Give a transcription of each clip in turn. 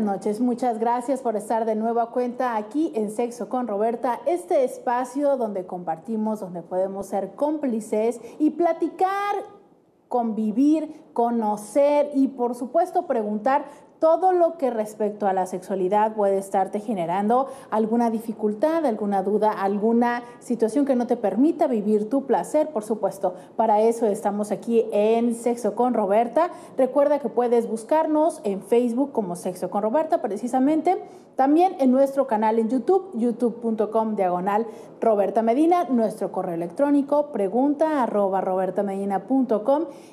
noches, muchas gracias por estar de nuevo a cuenta aquí en Sexo con Roberta, este espacio donde compartimos, donde podemos ser cómplices y platicar convivir, conocer y por supuesto preguntar todo lo que respecto a la sexualidad puede estarte generando alguna dificultad, alguna duda, alguna situación que no te permita vivir tu placer, por supuesto. Para eso estamos aquí en Sexo con Roberta. Recuerda que puedes buscarnos en Facebook como Sexo con Roberta, precisamente. También en nuestro canal en YouTube, youtube.com diagonal Roberta Medina, nuestro correo electrónico, pregunta arroba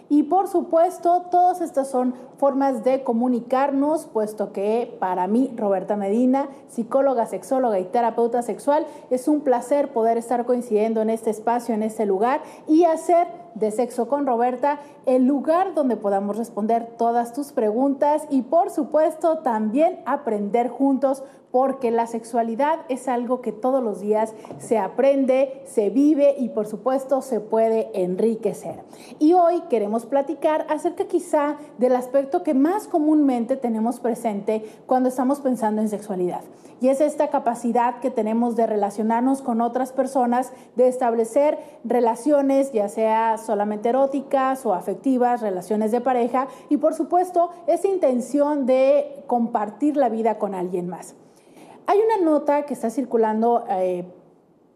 Y por supuesto, todas estas son formas de comunicarnos puesto que para mí, Roberta Medina, psicóloga, sexóloga y terapeuta sexual, es un placer poder estar coincidiendo en este espacio, en este lugar y hacer de Sexo con Roberta, el lugar donde podamos responder todas tus preguntas y por supuesto también aprender juntos porque la sexualidad es algo que todos los días se aprende, se vive y por supuesto se puede enriquecer. Y hoy queremos platicar acerca quizá del aspecto que más comúnmente tenemos presente cuando estamos pensando en sexualidad. Y es esta capacidad que tenemos de relacionarnos con otras personas, de establecer relaciones, ya sea solamente eróticas o afectivas, relaciones de pareja y por supuesto esa intención de compartir la vida con alguien más. Hay una nota que está circulando eh,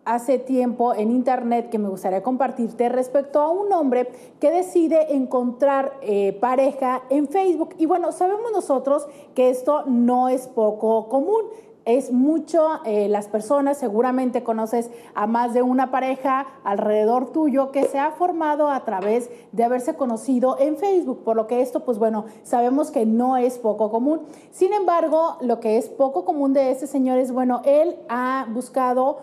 hace tiempo en internet que me gustaría compartirte respecto a un hombre que decide encontrar eh, pareja en Facebook. Y bueno, sabemos nosotros que esto no es poco común es mucho eh, las personas, seguramente conoces a más de una pareja alrededor tuyo que se ha formado a través de haberse conocido en Facebook, por lo que esto, pues bueno, sabemos que no es poco común. Sin embargo, lo que es poco común de este señor es, bueno, él ha buscado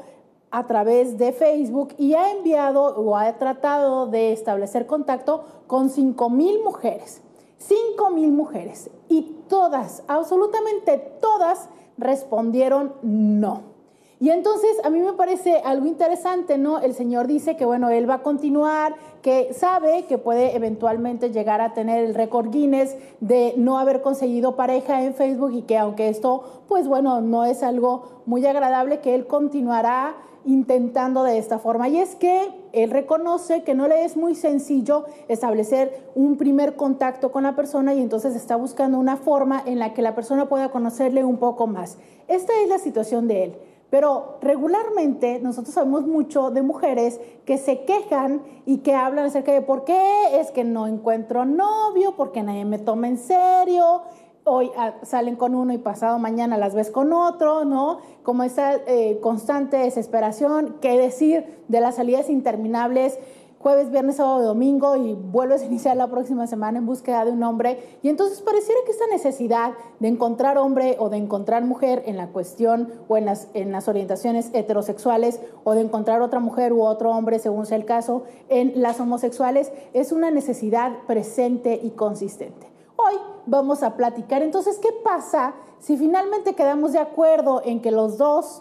a través de Facebook y ha enviado o ha tratado de establecer contacto con 5 mil mujeres. 5 mil mujeres y todas, absolutamente todas, respondieron no. Y entonces a mí me parece algo interesante, ¿no? El señor dice que, bueno, él va a continuar, que sabe que puede eventualmente llegar a tener el récord Guinness de no haber conseguido pareja en Facebook y que aunque esto, pues bueno, no es algo muy agradable, que él continuará intentando de esta forma. Y es que él reconoce que no le es muy sencillo establecer un primer contacto con la persona y entonces está buscando una forma en la que la persona pueda conocerle un poco más. Esta es la situación de él. Pero regularmente nosotros sabemos mucho de mujeres que se quejan y que hablan acerca de por qué es que no encuentro novio, porque nadie me toma en serio, hoy ah, salen con uno y pasado mañana las ves con otro, ¿no? Como esta eh, constante desesperación, qué decir de las salidas interminables jueves, viernes, sábado, domingo y vuelves a iniciar la próxima semana en búsqueda de un hombre. Y entonces pareciera que esta necesidad de encontrar hombre o de encontrar mujer en la cuestión o en las orientaciones heterosexuales o de encontrar otra mujer u otro hombre, según sea el caso, en las homosexuales, es una necesidad presente y consistente. Hoy vamos a platicar entonces qué pasa si finalmente quedamos de acuerdo en que los dos,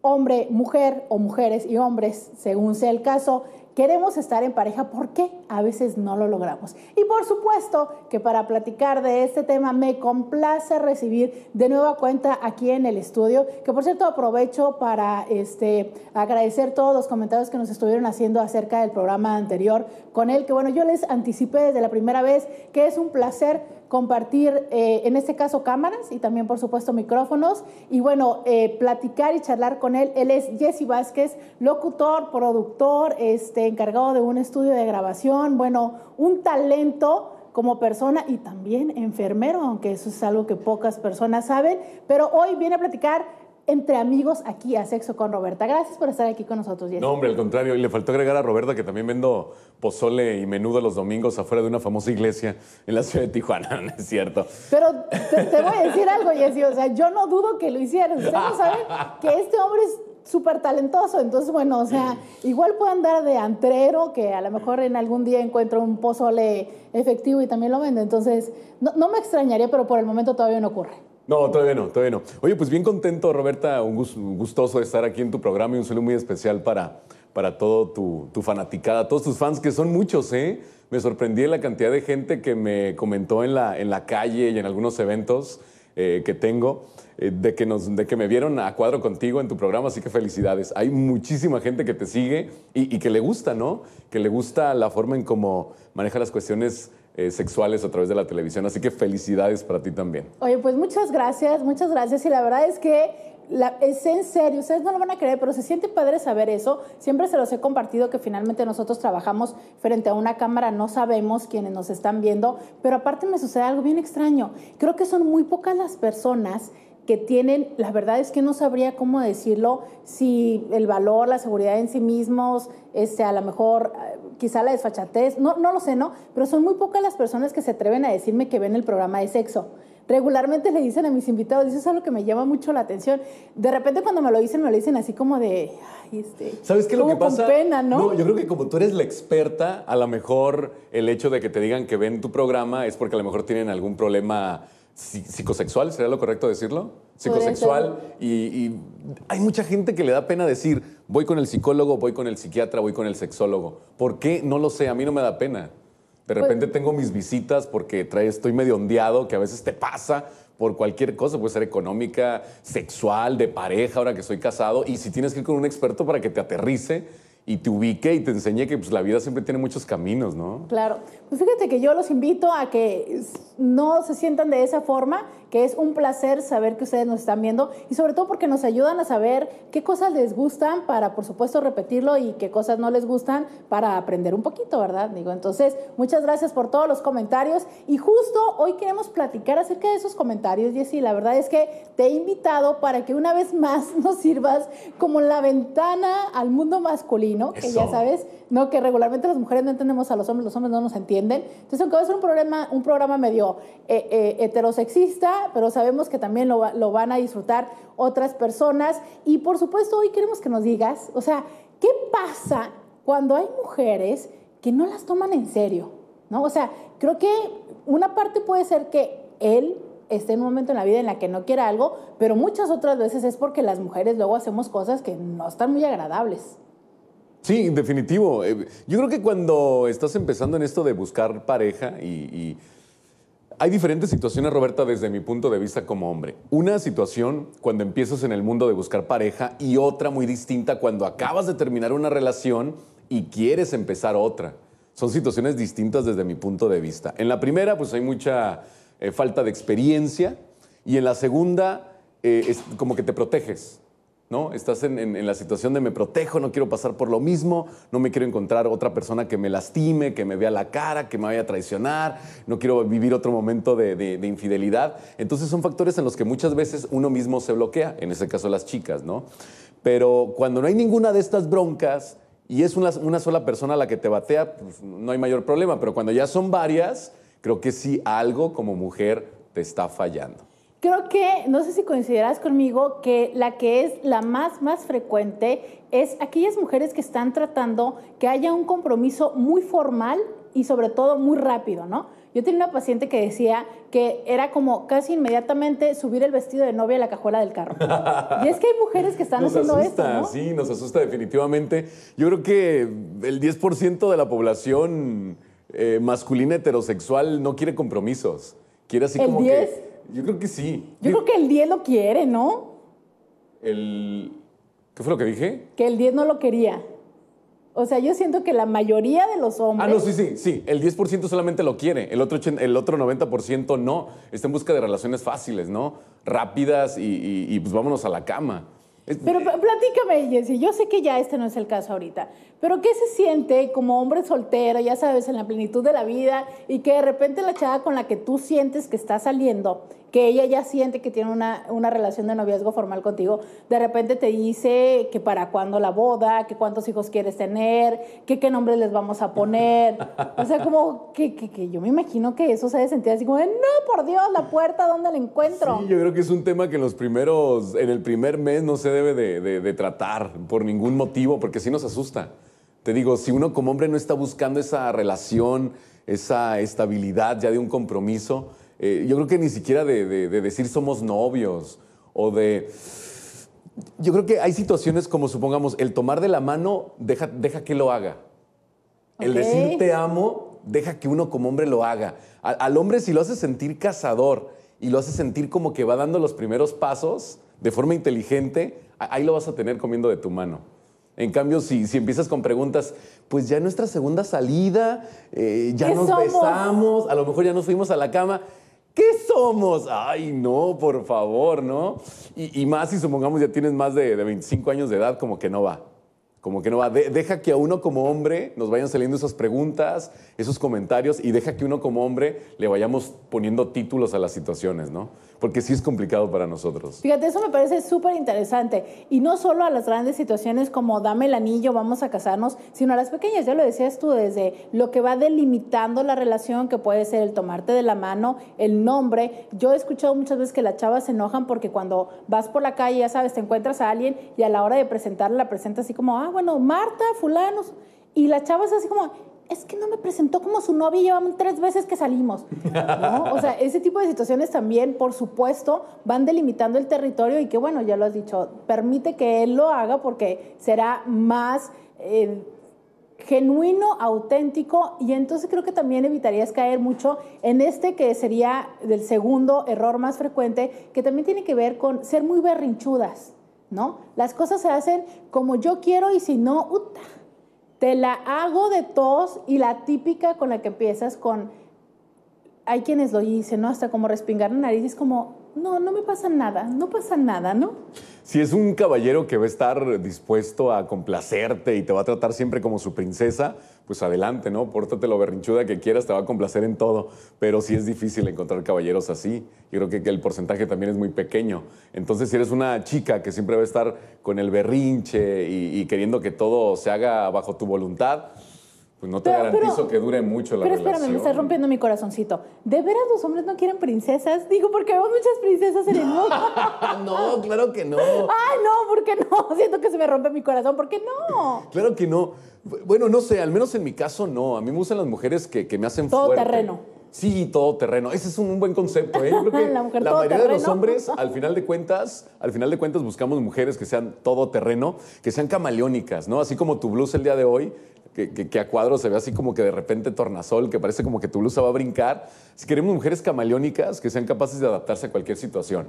hombre, mujer o mujeres y hombres, según sea el caso, Queremos estar en pareja, ¿por qué? A veces no lo logramos. Y por supuesto que para platicar de este tema me complace recibir de nueva cuenta aquí en el estudio, que por cierto aprovecho para este, agradecer todos los comentarios que nos estuvieron haciendo acerca del programa anterior con él, que bueno, yo les anticipé desde la primera vez que es un placer compartir, eh, en este caso, cámaras y también, por supuesto, micrófonos. Y bueno, eh, platicar y charlar con él. Él es Jesse Vázquez, locutor, productor, este, encargado de un estudio de grabación. Bueno, un talento como persona y también enfermero, aunque eso es algo que pocas personas saben. Pero hoy viene a platicar entre amigos aquí a Sexo con Roberta. Gracias por estar aquí con nosotros. No, hombre, al contrario. Y le faltó agregar a Roberta que también vendo pozole y menudo los domingos afuera de una famosa iglesia en la ciudad de Tijuana, ¿no es cierto? Pero te, voy a decir algo, Jessy. O sea, yo no dudo que lo hicieran. Ustedes no saben que este hombre es súper talentoso. Entonces, bueno, o sea, igual puede andar de antrero, que a lo mejor en algún día encuentro un pozole efectivo y también lo vende. Entonces, no me extrañaría, pero por el momento todavía no ocurre. No, todavía no, todavía no. Oye, pues bien contento, Roberta, un, gustoso de estar aquí en tu programa y un saludo muy especial para, para todo tu, tu, fanaticada, todos tus fans, que son muchos, ¿eh? Me sorprendí la cantidad de gente que me comentó en la, en la calle y en algunos eventos eh, que tengo, eh, de, que nos, de que me vieron a cuadro contigo en tu programa, así que felicidades. Hay muchísima gente que te sigue y, y que le gusta, ¿no? Que le gusta la forma en cómo maneja las cuestiones eh, sexuales a través de la televisión. Así que felicidades para ti también. Oye, pues muchas gracias, muchas gracias. Y la verdad es que es en serio, ustedes no lo van a creer, pero se siente padre saber eso. Siempre se los he compartido que finalmente nosotros trabajamos frente a una cámara, no sabemos quiénes nos están viendo, pero aparte me sucede algo bien extraño. Creo que son muy pocas las personas que tienen, la verdad es que no sabría cómo decirlo, si el valor, la seguridad en sí mismos, este, a lo mejor quizá la desfachatez, no, lo sé, ¿no? Pero son muy pocas las personas que se atreven a decirme que ven el programa de sexo. Regularmente le dicen a mis invitados, eso es algo que me llama mucho la atención. De repente cuando me lo dicen, me lo dicen así como de, este, ¿Sabes qué es lo que pasa? Con pena, ¿no? ¿no? yo creo que como tú eres la experta, a lo mejor el hecho de que te digan que ven tu programa es porque a lo mejor tienen algún problema psicosexual, ¿sería lo correcto decirlo? Psicosexual. Y, hay mucha gente que le da pena decir, voy con el psicólogo, voy con el psiquiatra, voy con el sexólogo. ¿Por qué? No lo sé, a mí no me da pena. De pues repente tengo mis visitas porque trae, estoy medio ondeado, que a veces te pasa por cualquier cosa, puede ser económica, sexual, de pareja, ahora que soy casado, y si tienes que ir con un experto para que te aterrice y te ubique y te enseñé que pues, la vida siempre tiene muchos caminos, ¿no? Claro. Pues fíjate que yo los invito a que no se sientan de esa forma, que es un placer saber que ustedes nos están viendo y sobre todo porque nos ayudan a saber qué cosas les gustan para, por supuesto, repetirlo y qué cosas no les gustan para aprender un poquito, ¿verdad? Digo, entonces, muchas gracias por todos los comentarios y justo hoy queremos platicar acerca de esos comentarios, Jessy. La verdad es que te he invitado para que una vez más nos sirvas como la ventana al mundo masculino que ya sabes, ¿no? Que regularmente las mujeres no entendemos a los hombres, los hombres no nos entienden. Entonces, aunque va a ser un programa, un programa medio eh, eh, heterosexista, pero sabemos que también lo, lo van a disfrutar otras personas. Y por supuesto, hoy queremos que nos digas, o sea, ¿qué pasa cuando hay mujeres que no las toman en serio? ¿No? O sea, creo que una parte puede ser que él esté en un momento en la vida en la que no quiera algo, pero muchas otras veces es porque las mujeres luego hacemos cosas que no están muy agradables. Sí, definitivo. Eh, yo creo que cuando estás empezando en esto de buscar pareja y, hay diferentes situaciones, Roberta, desde mi punto de vista como hombre. Una situación cuando empiezas en el mundo de buscar pareja y otra muy distinta cuando acabas de terminar una relación y quieres empezar otra. Son situaciones distintas desde mi punto de vista. En la primera, pues hay mucha eh, falta de experiencia y en la segunda, eh, es como que te proteges ¿no? Estás en, la situación de me protejo, no quiero pasar por lo mismo, no me quiero encontrar otra persona que me lastime, que me vea la cara, que me vaya a traicionar, no quiero vivir otro momento de, infidelidad. Entonces son factores en los que muchas veces uno mismo se bloquea, en ese caso las chicas, ¿no? Pero cuando no hay ninguna de estas broncas y es una, sola persona la que te batea, pues, no hay mayor problema, pero cuando ya son varias, creo que sí algo como mujer te está fallando. Creo que, no sé si coincidirás conmigo, que la que es la más, más frecuente es aquellas mujeres que están tratando que haya un compromiso muy formal y sobre todo muy rápido, ¿no? Yo tenía una paciente que decía que era como casi inmediatamente subir el vestido de novia a la cajuela del carro. Y es que hay mujeres que están haciendo asusta, esto, asusta, Sí, nos asusta definitivamente. Yo creo que el 10% de la población eh, masculina heterosexual no quiere compromisos. Quiere así ¿El como 10? Yo creo que sí. Yo creo que el 10 lo quiere, ¿no? El... ¿Qué fue lo que dije? Que el 10 no lo quería. O sea, yo siento que la mayoría de los hombres. Ah, no, sí, sí, sí. El 10% solamente lo quiere. El otro, el otro 90% no. Está en busca de relaciones fáciles, ¿no? Rápidas y pues vámonos a la cama. Pero platícame, Jessy, yo sé que ya este no es el caso ahorita, pero ¿qué se siente como hombre soltero, ya sabes, en la plenitud de la vida y que de repente la chava con la que tú sientes que está saliendo, que ella ya siente que tiene una, una relación de noviazgo formal contigo, de repente te dice que para cuándo la boda, que cuántos hijos quieres tener, que qué nombre les vamos a poner? O sea, como que, que, que yo me imagino que eso se ha de sentir así como, no, por Dios, la puerta, ¿dónde la encuentro? Sí, yo creo que es un tema que en los primeros, en el primer mes no se debe de, tratar por ningún motivo, porque si nos asusta. Te digo, si uno como hombre no está buscando esa relación, esa estabilidad ya de un compromiso, eh, yo creo que ni siquiera de, decir somos novios o de... Yo creo que hay situaciones como supongamos, el tomar de la mano deja, que lo haga. El decir te amo deja que uno como hombre lo haga. al hombre si lo hace sentir cazador y lo hace sentir como que va dando los primeros pasos, de forma inteligente, ahí lo vas a tener comiendo de tu mano. En cambio, si, empiezas con preguntas, pues ya nuestra segunda salida, eh, ya nos besamos, a lo mejor ya nos fuimos a la cama. ¿Qué somos? Ay, no, por favor, ¿no? Y, más si supongamos ya tienes más de, 25 años de edad, como que no va. Como que no va. deja que a uno como hombre nos vayan saliendo esas preguntas, esos comentarios, y deja que uno como hombre le vayamos poniendo títulos a las situaciones, ¿no? porque sí es complicado para nosotros. Fíjate, eso me parece súper interesante. Y no solo a las grandes situaciones como dame el anillo, vamos a casarnos, sino a las pequeñas, ya lo decías tú, desde lo que va delimitando la relación, que puede ser el tomarte de la mano, el nombre. Yo he escuchado muchas veces que las chavas se enojan porque cuando vas por la calle, ya sabes, te encuentras a alguien y a la hora de presentarla, la presenta así como, ah, bueno, Marta, fulanos. Y las chavas así como, es que no me presentó como su novia y llevamos tres veces que salimos. O sea, ese tipo de situaciones también, por supuesto, van delimitando el territorio y que, bueno, ya lo has dicho, permite que él lo haga porque será más eh, genuino, auténtico y entonces creo que también evitarías caer mucho en este que sería del segundo error más frecuente, que también tiene que ver con ser muy berrinchudas, ¿no? Las cosas se hacen como yo quiero y si no, uta te la hago de tos y la típica con la que empiezas con, hay quienes lo dicen, ¿no? Hasta como respingar la nariz, es como, no, no me pasa nada, no pasa nada, ¿no? Si es un caballero que va a estar dispuesto a complacerte y te va a tratar siempre como su princesa, pues adelante, ¿no? Pórtate lo berrinchuda que quieras, te va a complacer en todo. Pero sí es difícil encontrar caballeros así. Yo creo que, el porcentaje también es muy pequeño. Entonces, si eres una chica que siempre va a estar con el berrinche y queriendo que todo se haga bajo tu voluntad, pues, no te garantizo que dure mucho la relación. Pero espérame, me estás rompiendo mi corazoncito. ¿De veras los hombres no quieren princesas? Digo, porque vemos muchas princesas en el mundo. no, claro que no. Ah, no, ¿por qué no? Siento que se me rompe mi corazón. ¿Por qué no? claro que no. Bueno, no sé, al menos en mi caso no. A mí me gustan las mujeres que, me hacen Todo terreno. Sí, todo terreno. Ese es un, buen concepto, ¿eh? Yo creo la, mayoría de los hombres, al final de cuentas, al final de cuentas buscamos mujeres que sean todo terreno, que sean camaleónicas, ¿no? Así como tu blusa el día de hoy, que, a cuadro se ve así como que de repente tornasol, que parece como que tu blusa va a brincar. Si queremos mujeres camaleónicas que sean capaces de adaptarse a cualquier situación.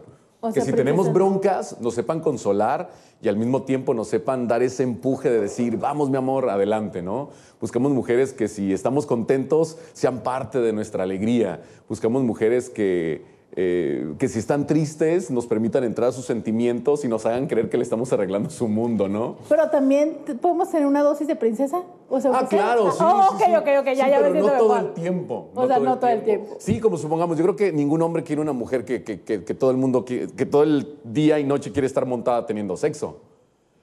que si tenemos broncas, nos sepan consolar y al mismo tiempo nos sepan dar ese empuje de decir, vamos mi amor, adelante, ¿no? Buscamos mujeres que si estamos contentos, sean parte de nuestra alegría. Buscamos mujeres que eh, que si están tristes nos permitan entrar a sus sentimientos y nos hagan creer que le estamos arreglando su mundo, ¿no? Pero también podemos tener una dosis de princesa. O sea, ah, claro, ah, sí, ok, ok, ya, ya pero no todo el tiempo. O sea, no todo el tiempo. Sí, como supongamos, yo creo que ningún hombre quiere una mujer que, que, que todo el mundo, que todo el día y noche quiere estar montada teniendo sexo.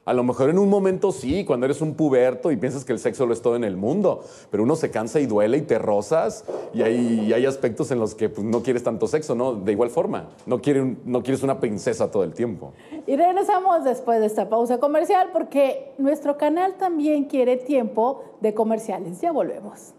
A lo mejor en un momento sí, cuando eres un puberto y piensas que el sexo lo es todo en el mundo, pero uno se cansa y duele y te rozas y hay, aspectos en los que pues, no quieres tanto sexo, ¿no? De igual forma, no, no quieres una princesa todo el tiempo. Y regresamos después de esta pausa comercial porque nuestro canal también quiere tiempo de comerciales. Ya volvemos.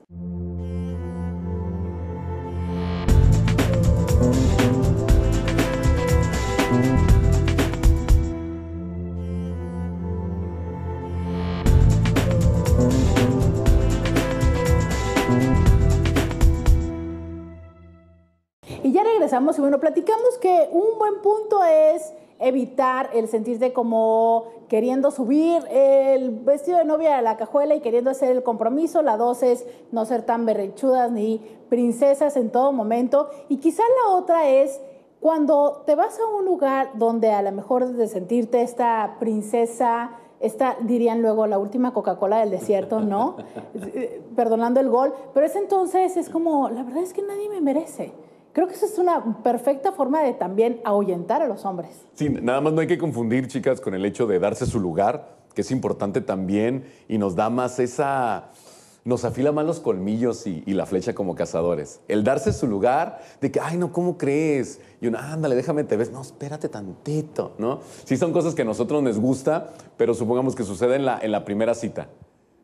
y bueno, platicamos que un buen punto es evitar el sentirte como queriendo subir el vestido de novia a la cajuela y queriendo hacer el compromiso. La dos es no ser tan berrechudas ni princesas en todo momento. Y quizá la otra es cuando te vas a un lugar donde a lo mejor de sentirte esta princesa, esta dirían luego la última Coca-Cola del desierto, ¿no? Eh, perdonando el gol, pero es entonces, es como, la verdad es que nadie me merece. Creo que esa es una perfecta forma de también ahuyentar a los hombres. Sí, nada más no hay que confundir, chicas, con el hecho de darse su lugar, que es importante también y nos da más esa nos afila más los colmillos y, la flecha como cazadores. El darse su lugar de que, ay, no, ¿cómo crees? Y una, ándale, déjame, te ves. No, espérate tantito, ¿no? Sí son cosas que a nosotros nos gusta, pero supongamos que suceden la, en la primera cita.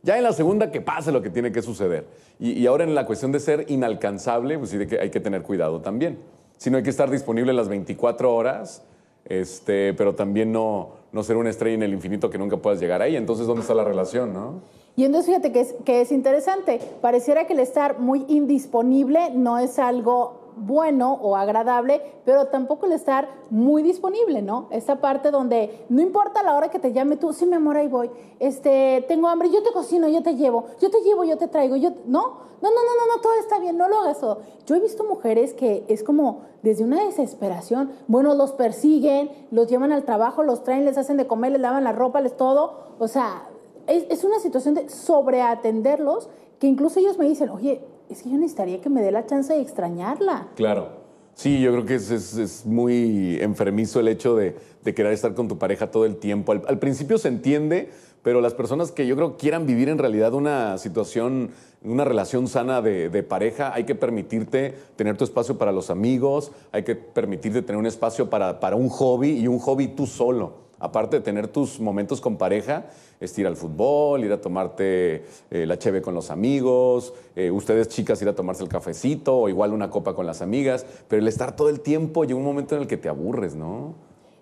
Ya en la segunda, que pase lo que tiene que suceder. Y, ahora en la cuestión de ser inalcanzable, pues sí hay que tener cuidado también. Si no hay que estar disponible las 24 horas, este, pero también no, no ser una estrella en el infinito que nunca puedas llegar ahí. Entonces, ¿dónde está la relación, no? Y entonces fíjate que es, que es interesante, pareciera que el estar muy indisponible no es algo bueno o agradable, pero tampoco el estar muy disponible, ¿no? Esta parte donde no importa la hora que te llame tú, sí, mi amor, ahí voy, este, tengo hambre, yo te cocino, yo te llevo, yo te llevo, yo te traigo, yo, ¿no? No, no, no, no, todo está bien, no lo hagas todo. Yo he visto mujeres que es como desde una desesperación, bueno, los persiguen, los llevan al trabajo, los traen, les hacen de comer, les lavan la ropa, les todo, o sea, es, es una situación de sobreatenderlos que incluso ellos me dicen, oye, es que yo necesitaría que me dé la chance de extrañarla. Claro. Sí, yo creo que es, muy enfermizo el hecho de, querer estar con tu pareja todo el tiempo. Al, principio se entiende, pero las personas que yo creo quieran vivir en realidad una situación, una relación sana de, pareja, hay que permitirte tener tu espacio para los amigos, hay que permitirte tener un espacio para un hobby y un hobby tú solo aparte de tener tus momentos con pareja, es ir al fútbol, ir a tomarte eh, la cheve con los amigos, eh, ustedes chicas ir a tomarse el cafecito o igual una copa con las amigas, pero el estar todo el tiempo llega un momento en el que te aburres, ¿no?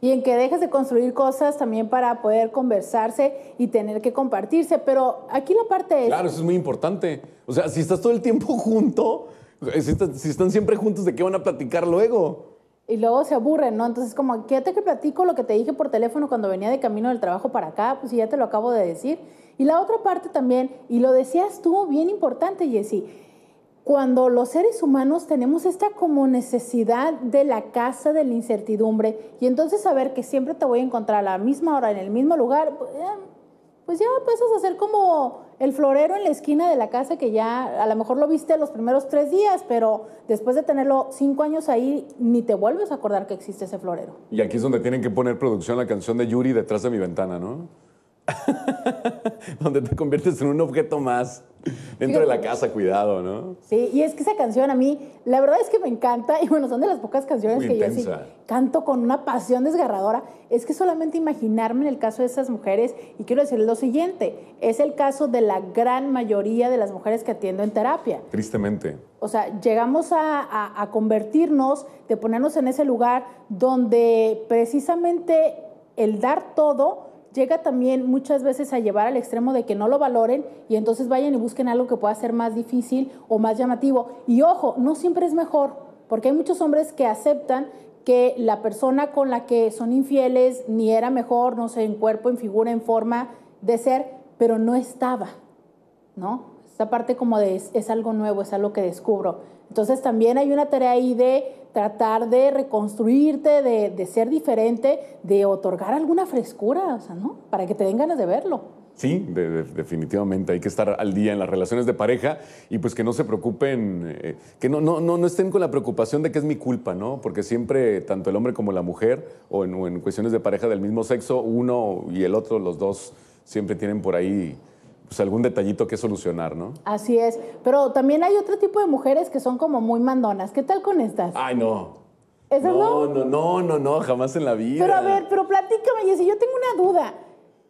Y en que dejes de construir cosas también para poder conversarse y tener que compartirse. Pero aquí la parte es... Claro, eso es muy importante. O sea, si estás todo el tiempo junto, eh, si, están siempre juntos, ¿de qué van a platicar luego? y luego se aburren, ¿no? Entonces, como, quédate que platico lo que te dije por teléfono cuando venía de camino del trabajo para acá, pues ya te lo acabo de decir. Y la otra parte también, y lo decías tú, bien importante, Jessy, cuando los seres humanos tenemos esta como necesidad de la casa, de la incertidumbre, y entonces saber que siempre te voy a encontrar a la misma hora, en el mismo lugar, pues, eh, pues ya empiezas a hacer como el florero en la esquina de la casa que ya a lo mejor lo viste los primeros tres días, pero después de tenerlo cinco años ahí, ni te vuelves a acordar que existe ese florero. Y aquí es donde tienen que poner producción la canción de Yuri detrás de mi ventana, ¿no? donde te conviertes en un objeto más dentro de la casa, cuidado, ¿no? Sí, y es que esa canción a mí, la verdad es que me encanta, y bueno, son de las pocas canciones que yo canto con una pasión desgarradora. Es que solamente imaginarme en el caso de esas mujeres, y quiero decir lo siguiente, es el caso de la gran mayoría de las mujeres que atiendo en terapia. Tristemente. O sea, llegamos a, a convertirnos, de ponernos en ese lugar donde precisamente el dar todo, llega también muchas veces a llevar al extremo de que no lo valoren y entonces vayan y busquen algo que pueda ser más difícil o más llamativo. Y ojo, no siempre es mejor, porque hay muchos hombres que aceptan que la persona con la que son infieles ni era mejor, no sé, en cuerpo, en figura, en forma de ser, pero no estaba, ¿no? Esta parte como de es, algo nuevo, es algo que descubro. Entonces también hay una tarea ahí de tratar de reconstruirte, de, ser diferente, de otorgar alguna frescura, o sea, ¿no? Para que te den ganas de verlo. Sí, definitivamente hay que estar al día en las relaciones de pareja y pues que no se preocupen, eh, que no, no, no, estén con la preocupación de que es mi culpa, ¿no? Porque siempre tanto el hombre como la mujer o en cuestiones de pareja del mismo sexo, uno y el otro, los dos, siempre tienen por ahí pues algún detallito que solucionar, ¿no? Así es. Pero también hay otro tipo de mujeres que son como muy mandonas. ¿Qué tal con estas? Ay, no. ¿Esas no? No, no, no, no, jamás en la vida. Pero a ver, pero platícame, si yo tengo una duda.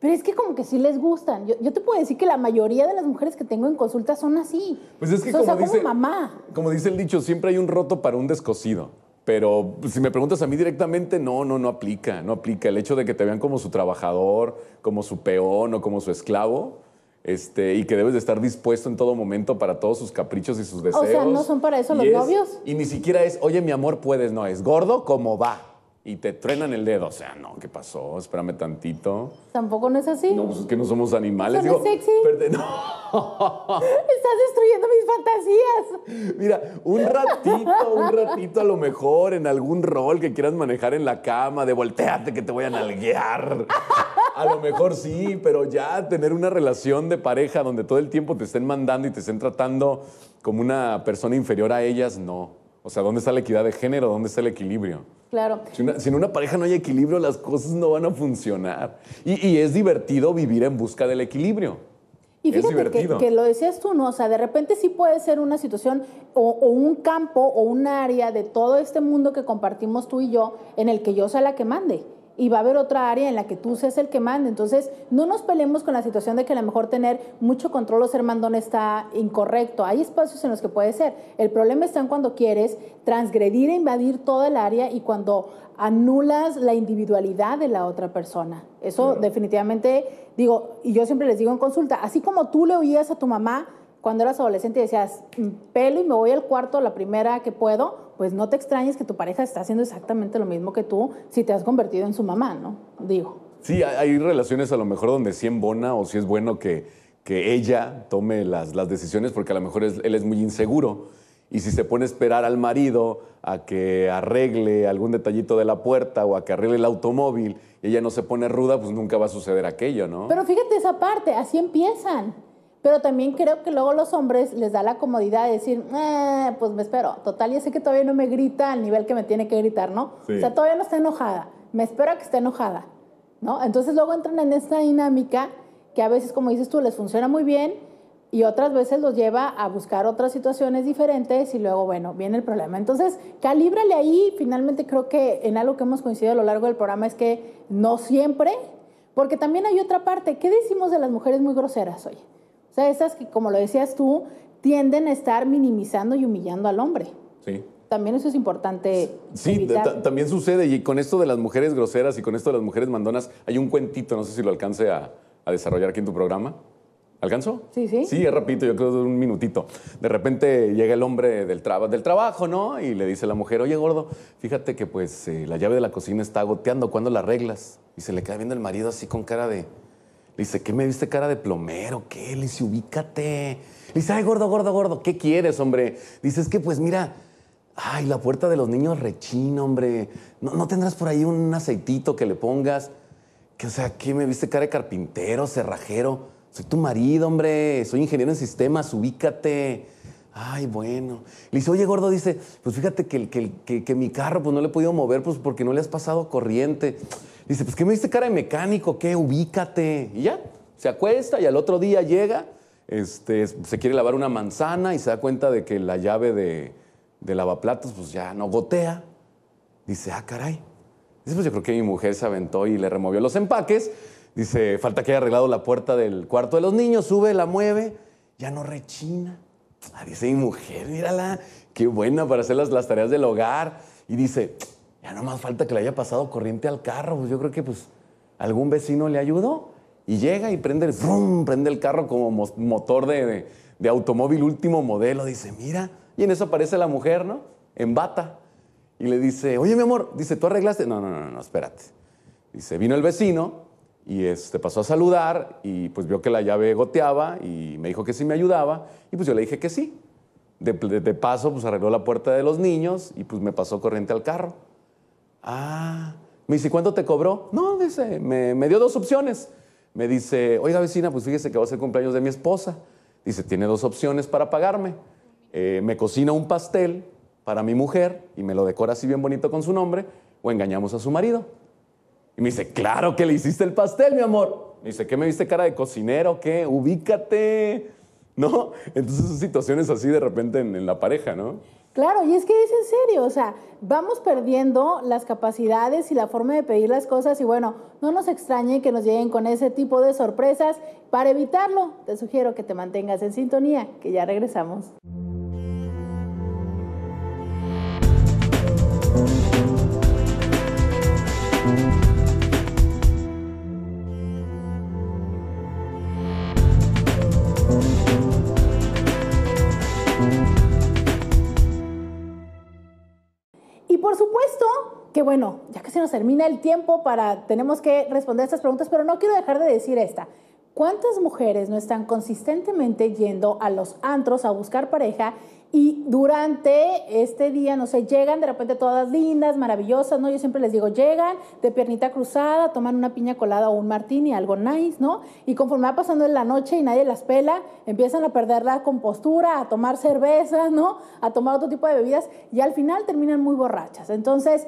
Pero es que como que sí les gustan. Yo, te puedo decir que la mayoría de las mujeres que tengo en consulta son así. Pues es que o sea, como, mamá. Como dice el dicho, siempre hay un roto para un descosido. Pero si me preguntas a mí directamente, no, no, no aplica, no aplica. El hecho de que te vean como su trabajador, como su peón o como su esclavo, este, y que debes de estar dispuesto en todo momento para todos sus caprichos y sus deseos. O sea, no son para eso los novios. Y ni siquiera es, oye, mi amor, puedes, no, es gordo como va. Y te truenan el dedo. O sea, no, ¿qué pasó? Espérame tantito. Tampoco no es así. No, pues es que no somos animales. no Digo, sexy. no. Estás destruyendo mis fantasías. Mira, un ratito, un ratito a lo mejor en algún rol que quieras manejar en la cama, de volteate que te voy a nalguear. A lo mejor sí, pero ya tener una relación de pareja donde todo el tiempo te estén mandando y te estén tratando como una persona inferior a ellas, no. O sea, ¿dónde está la equidad de género? ¿Dónde está el equilibrio? Claro. Si, una, en una pareja no hay equilibrio, las cosas no van a funcionar. Y, es divertido vivir en busca del equilibrio. Y fíjate que, lo decías tú, ¿no? O sea, de repente sí puede ser una situación o, un campo o un área de todo este mundo que compartimos tú y yo en el que yo sea la que mande y va a haber otra área en la que tú seas el que mande Entonces, no nos peleemos con la situación de que a lo mejor tener mucho control o ser mandón está incorrecto. Hay espacios en los que puede ser. El problema está en cuando quieres transgredir e invadir toda el área y cuando anulas la individualidad de la otra persona. Eso definitivamente, digo, y yo siempre les digo en consulta, así como tú le oías a tu mamá, cuando eras adolescente y decías, mm, pelo y me voy al cuarto la primera que puedo, pues no te extrañes que tu pareja está haciendo exactamente lo mismo que tú si te has convertido en su mamá, ¿no? Digo. Sí, hay relaciones a lo mejor donde sí embona o sí es bueno que, que ella tome las, las decisiones porque a lo mejor él es muy inseguro. Y si se pone a esperar al marido a que arregle algún detallito de la puerta o a que arregle el automóvil y ella no se pone ruda, pues nunca va a suceder aquello, ¿no? Pero fíjate esa parte, así empiezan. Pero también creo que luego los hombres les da la comodidad de decir, eh, pues me espero. Total, ya sé que todavía no me grita al nivel que me tiene que gritar, ¿no? O sea, todavía no está enojada. Me espero a que esté enojada, ¿no? Entonces luego entran en esta dinámica que a veces, como dices tú, les funciona muy bien y otras veces los lleva a buscar otras situaciones diferentes y luego, bueno, viene el problema. Entonces, calíbrale ahí. Finalmente creo que en algo que hemos coincidido a lo largo del programa es que no siempre, porque también hay otra parte. ¿Qué decimos de las mujeres muy groseras, oye? sea, esas que, como lo decías tú, tienden a estar minimizando y humillando al hombre. Sí. También eso es importante. Sí, también sucede. Y con esto de las mujeres groseras y con esto de las mujeres mandonas, hay un cuentito, no sé si lo alcance a, desarrollar aquí en tu programa. ¿Alcanzó? Sí, sí. Sí, es yo creo un minutito. De repente llega el hombre del, del trabajo, ¿no? Y le dice a la mujer, oye, gordo, fíjate que pues eh, la llave de la cocina está goteando, cuando la arreglas? Y se le queda viendo el marido así con cara de dice, ¿qué me viste cara de plomero? ¿Qué? Le dice, ubícate. Le dice, ay, gordo, gordo, gordo, ¿qué quieres, hombre? Dice, es que pues mira, ay, la puerta de los niños rechina, hombre. ¿No, tendrás por ahí un aceitito que le pongas? Que, o sea, ¿qué me viste cara de carpintero, cerrajero? Soy tu marido, hombre. Soy ingeniero en sistemas, ubícate. Ay, bueno. Le dice, oye, gordo, dice, pues fíjate que, mi carro pues no le he podido mover pues porque no le has pasado corriente. dice, pues que me diste cara de mecánico? ¿Qué? Ubícate. Y ya, se acuesta y al otro día llega, este, se quiere lavar una manzana y se da cuenta de que la llave de, lavaplatos pues ya no gotea. Dice, ah, caray. Dice, pues yo creo que mi mujer se aventó y le removió los empaques. Dice, falta que haya arreglado la puerta del cuarto de los niños, sube, la mueve, ya no rechina. Ah, dice, mi mujer, mírala, qué buena para hacer las, tareas del hogar. Y dice, ya no más falta que le haya pasado corriente al carro. Pues yo creo que pues algún vecino le ayudó. Y llega y prende el, prende el carro como motor de, de, de, automóvil último modelo. Dice, mira. Y en eso aparece la mujer, ¿no? En bata. Y le dice, oye, mi amor, dice, ¿tú arreglaste? No, no, no, no, espérate. Dice, vino el vecino, y este, pasó a saludar y pues vio que la llave goteaba y me dijo que sí me ayudaba y pues yo le dije que sí. De, paso pues arregló la puerta de los niños y pues me pasó corriente al carro. Ah, me dice, ¿cuánto te cobró? No, dice, me, dio dos opciones. Me dice, oiga vecina, pues fíjese que va a ser cumpleaños de mi esposa. Dice, tiene dos opciones para pagarme. Eh, me cocina un pastel para mi mujer y me lo decora así bien bonito con su nombre o engañamos a su marido. Y me dice, claro que le hiciste el pastel, mi amor. Me dice, ¿qué me viste cara de cocinero? ¿Qué? Ubícate. ¿No? Entonces son situaciones así de repente en, en la pareja, ¿no? Claro, y es que es en serio, o sea, vamos perdiendo las capacidades y la forma de pedir las cosas y bueno, no nos extrañe que nos lleguen con ese tipo de sorpresas. Para evitarlo, te sugiero que te mantengas en sintonía, que ya regresamos. bueno, ya que se nos termina el tiempo para, tenemos que responder estas preguntas, pero no quiero dejar de decir esta. ¿Cuántas mujeres no están consistentemente yendo a los antros a buscar pareja y durante este día, no sé, llegan de repente todas lindas, maravillosas, ¿no? Yo siempre les digo, llegan de piernita cruzada, toman una piña colada o un martini, algo nice, ¿no? Y conforme va pasando la noche y nadie las pela, empiezan a perder la compostura, a tomar cerveza, ¿no? A tomar otro tipo de bebidas y al final terminan muy borrachas. Entonces,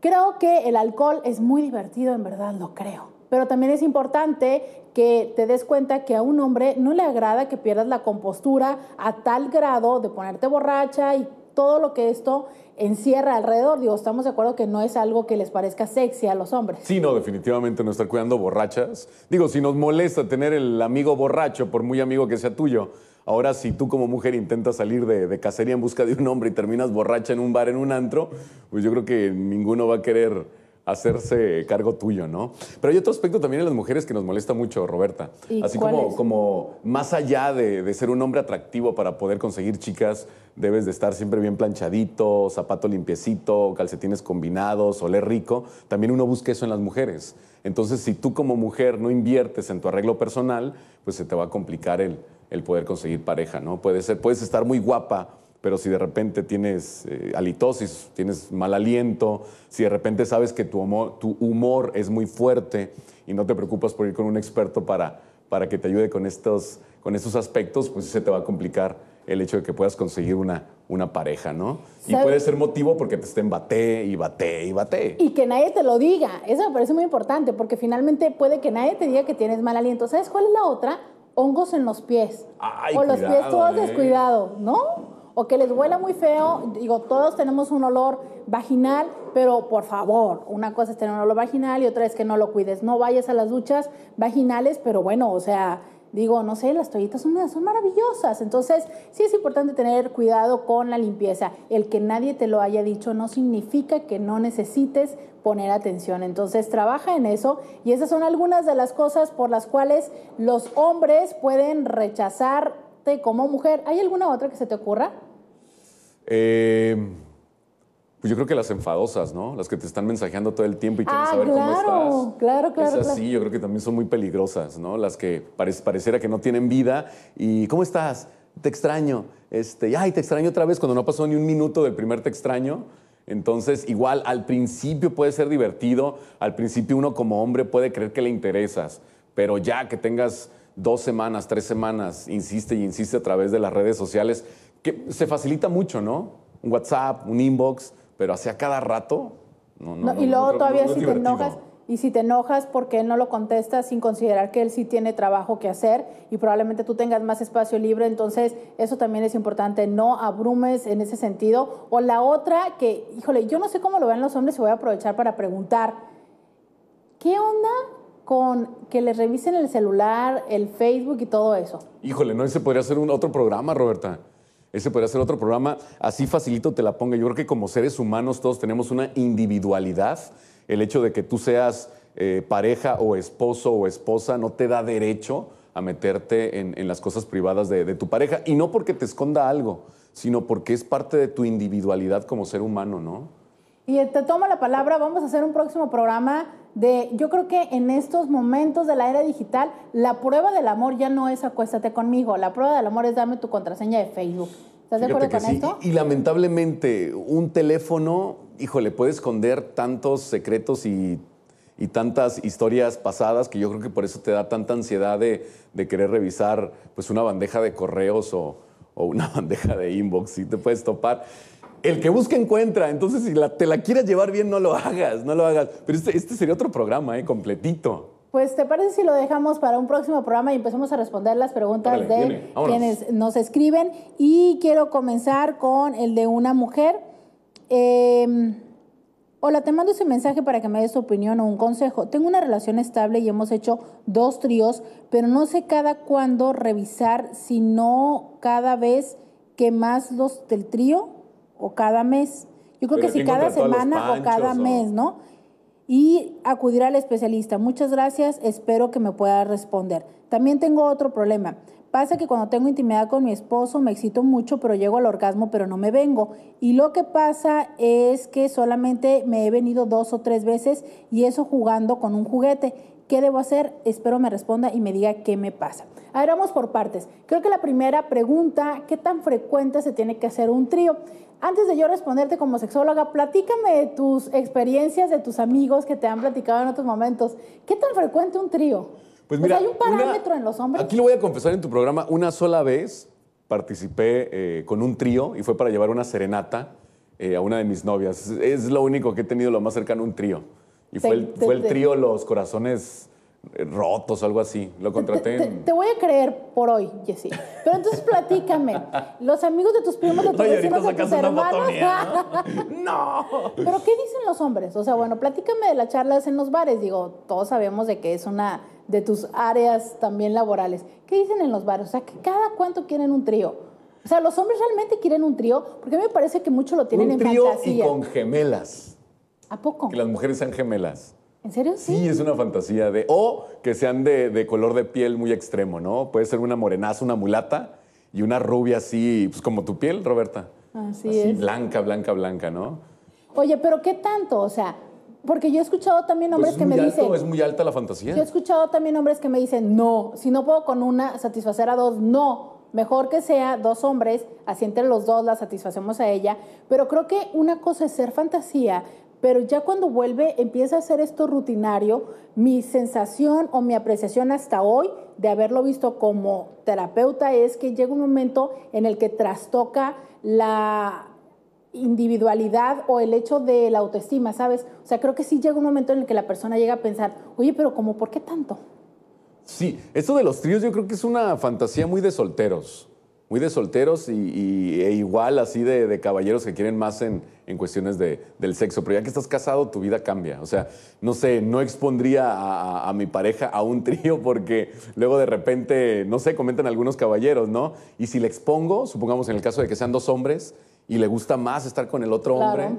Creo que el alcohol es muy divertido, en verdad lo creo. Pero también es importante que te des cuenta que a un hombre no le agrada que pierdas la compostura a tal grado de ponerte borracha y todo lo que esto encierra alrededor. Digo, estamos de acuerdo que no es algo que les parezca sexy a los hombres. Sí, no, definitivamente no estar cuidando borrachas. Digo, si nos molesta tener el amigo borracho, por muy amigo que sea tuyo, Ahora, si tú como mujer intentas salir de, de, cacería en busca de un hombre y terminas borracha en un bar, en un antro, pues yo creo que ninguno va a querer hacerse cargo tuyo, ¿no? Pero hay otro aspecto también en las mujeres que nos molesta mucho, Roberta. Así como, como más allá de, ser un hombre atractivo para poder conseguir chicas, debes de estar siempre bien planchadito, zapato limpiecito, calcetines combinados, oler rico. También uno busca eso en las mujeres. Entonces, si tú como mujer no inviertes en tu arreglo personal, pues se te va a complicar el, el poder conseguir pareja, ¿no? Puede ser, puedes estar muy guapa, pero si de repente tienes eh, halitosis, tienes mal aliento, si de repente sabes que tu humor, es muy fuerte y no te preocupas por ir con un experto para, para que te ayude con estos, con estos aspectos, pues se te va a complicar el hecho de que puedas conseguir una, una pareja, ¿no? Y puede ser motivo porque te estén bate y bate y bate. Y que nadie te lo diga. Eso me parece muy importante porque finalmente puede que nadie te diga que tienes mal aliento. ¿Sabes cuál es la otra? Hongos en los pies. Ay, o los pies todos eh. descuidados, ¿no? o que les huela muy feo, digo, todos tenemos un olor vaginal, pero por favor, una cosa es tener un olor vaginal y otra es que no lo cuides. No vayas a las duchas vaginales, pero bueno, o sea, digo, no sé, las toallitas son maravillosas. Entonces, sí es importante tener cuidado con la limpieza. El que nadie te lo haya dicho no significa que no necesites poner atención. Entonces, trabaja en eso y esas son algunas de las cosas por las cuales los hombres pueden rechazar como mujer. ¿Hay alguna otra que se te ocurra? Eh, pues yo creo que las enfadosas, ¿no? Las que te están mensajeando todo el tiempo y quieren ah, saber cómo estás. Claro, claro. Es así, yo creo que también son muy peligrosas, ¿no? Las que pareciera que no tienen vida y ¿cómo estás? Te extraño. Este, ay, te extraño otra vez cuando no pasó ni un minuto del primer te extraño. Entonces, igual al principio puede ser divertido, al principio uno como hombre puede creer que le interesas, pero ya que tengas dos semanas, tres semanas, insiste y insiste a través de las redes sociales, que se facilita mucho, ¿no? Un WhatsApp, un inbox, pero hacia cada rato. No, y luego todavía si te enojas. Y si te enojas porque qué no lo contesta sin considerar que él sí tiene trabajo que hacer y probablemente tú tengas más espacio libre, entonces eso también es importante, no abrumes en ese sentido. O la otra que, híjole, yo no sé cómo lo ven los hombres y voy a aprovechar para preguntar, ¿qué onda con que le revisen el celular, el Facebook y todo eso. Híjole, no, ese podría ser un otro programa, Roberta. Ese podría ser otro programa. Así facilito te la ponga. Yo creo que como seres humanos todos tenemos una individualidad. El hecho de que tú seas eh, pareja o esposo o esposa no te da derecho a meterte en, las cosas privadas de, de tu pareja. Y no porque te esconda algo, sino porque es parte de tu individualidad como ser humano, ¿no? Y te tomo la palabra, vamos a hacer un próximo programa de, yo creo que en estos momentos de la era digital, la prueba del amor ya no es acuéstate conmigo, la prueba del amor es dame tu contraseña de Facebook. ¿Estás de acuerdo con esto? Y, lamentablemente, un teléfono, híjole, puede esconder tantos secretos y tantas historias pasadas que yo creo que por eso te da tanta ansiedad de, querer revisar pues una bandeja de correos o, o, una bandeja de inbox y te puedes topar el que busca encuentra. Entonces, si la, te la quieres llevar bien, no lo hagas, no lo hagas. Pero este, este, sería otro programa, ¿eh? Completito. Pues, ¿te parece si lo dejamos para un próximo programa y empezamos a responder las preguntas de quienes nos escriben? Y quiero comenzar con el de una mujer. Em, hola, te mando ese mensaje para que me des tu opinión o un consejo. Tengo una relación estable y hemos hecho dos tríos, pero no sé cada cuándo revisar, sino cada vez que más los del trío o cada mes. Yo creo que si cada semana o cada mes, ¿no? Y acudir al especialista. Muchas gracias, espero que me pueda responder. También tengo otro problema. Pasa que cuando tengo intimidad con mi esposo me excito mucho, pero llego al orgasmo, pero no me vengo. Y lo que pasa es que solamente me he venido dos o tres veces y eso jugando con un juguete. ¿Qué debo hacer? Espero me responda y me diga qué me pasa. ver, vamos por partes. Creo que la primera pregunta, ¿qué tan frecuente se tiene que hacer un trío? Antes de yo responderte como sexóloga, platícame de tus experiencias, de tus amigos que te han platicado en otros momentos. ¿Qué tan frecuente un trío? Pues mira, hay un parámetro en los hombres. Aquí lo voy a confesar en tu programa. Una sola vez participé eh, con un trío y fue para llevar una serenata eh, a una de mis novias. Es, lo único que he tenido lo más cercano a un trío. Y fue el trío Los Corazones rotos o algo así. Lo contraté. Te, voy a creer por hoy, Jessy. Pero entonces platícame. Los amigos de tus primos, de tus hermanos. no. Pero ¿qué dicen los hombres? O sea, bueno, platícame de las charlas en los bares. Digo, todos sabemos de que es una de tus áreas también laborales. ¿Qué dicen en los bares? O sea, que cada cuánto quieren un trío. O sea, los hombres realmente quieren un trío, porque a mí me parece que mucho lo tienen en fantasía. Un trío y con gemelas. ¿A poco? Que las mujeres sean gemelas. ¿En serio? Sí. es una fantasía de. O que sean de, color de piel muy extremo, ¿no? Puede ser una morenaza, una mulata y una rubia así, pues como tu piel, Roberta. Así, Blanca, blanca, blanca, ¿no? Oye, pero ¿qué tanto? O sea, porque yo he escuchado también pues hombres que me dicen. Es muy alta la fantasía. Yo he escuchado también hombres que me dicen, no, si no puedo con una, satisfacer a dos, no. Mejor que sea dos hombres, así entre los dos la satisfacemos a ella. Pero creo que una cosa es ser fantasía, pero ya cuando vuelve empieza a hacer esto rutinario, mi sensación o mi apreciación hasta hoy de haberlo visto como terapeuta es que llega un momento en el que trastoca la individualidad o el hecho de la autoestima, ¿sabes? O sea, creo que sí llega un momento en el que la persona llega a pensar, oye, pero como, ¿por qué tanto? Sí, esto de los tríos yo creo que es una fantasía muy de solteros muy de solteros y, e igual así de, caballeros que quieren más en, cuestiones de, del sexo. Pero ya que estás casado, tu vida cambia. O sea, no sé, no expondría a, mi pareja a un trío porque luego de repente, no sé, comentan algunos caballeros, ¿no? Y si le expongo, supongamos en el caso de que sean dos hombres y le gusta más estar con el otro hombre.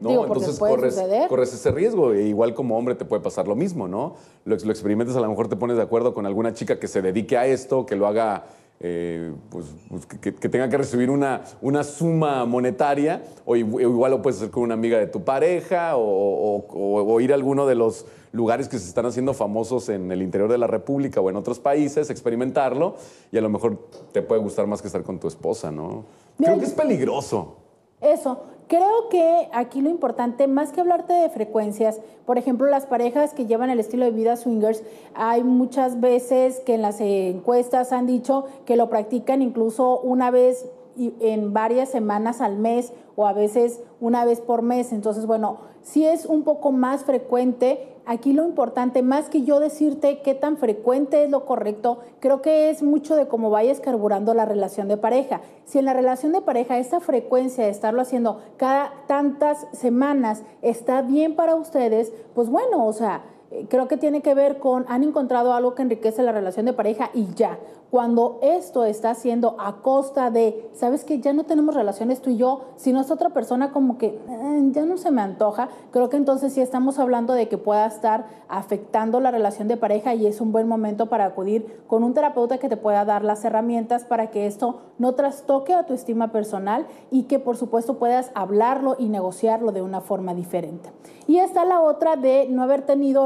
¿no? Entonces corres, corres, ese riesgo. E igual como hombre te puede pasar lo mismo, ¿no? Lo, lo, experimentas, a lo mejor te pones de acuerdo con alguna chica que se dedique a esto, que lo haga eh, pues, pues que, tenga que recibir una, una suma monetaria, o igual lo puedes hacer con una amiga de tu pareja, o, ir a alguno de los lugares que se están haciendo famosos en el interior de la República o en otros países, experimentarlo, y a lo mejor te puede gustar más que estar con tu esposa, ¿no? Creo que es peligroso. Eso. Creo que aquí lo importante, más que hablarte de frecuencias, por ejemplo, las parejas que llevan el estilo de vida swingers, hay muchas veces que en las encuestas han dicho que lo practican incluso una vez en varias semanas al mes o a veces una vez por mes. Entonces, bueno, si es un poco más frecuente. Aquí lo importante, más que yo decirte qué tan frecuente es lo correcto, creo que es mucho de cómo vayas carburando la relación de pareja. Si en la relación de pareja esta frecuencia de estarlo haciendo cada tantas semanas está bien para ustedes, pues bueno, o sea, creo que tiene que ver con han encontrado algo que enriquece la relación de pareja y ya. Cuando esto está siendo a costa de, sabes que ya no tenemos relaciones tú y yo, sino es otra persona como que eh, ya no se me antoja, creo que entonces sí estamos hablando de que pueda estar afectando la relación de pareja y es un buen momento para acudir con un terapeuta que te pueda dar las herramientas para que esto no trastoque a tu estima personal y que por supuesto puedas hablarlo y negociarlo de una forma diferente. Y está la otra de no haber tenido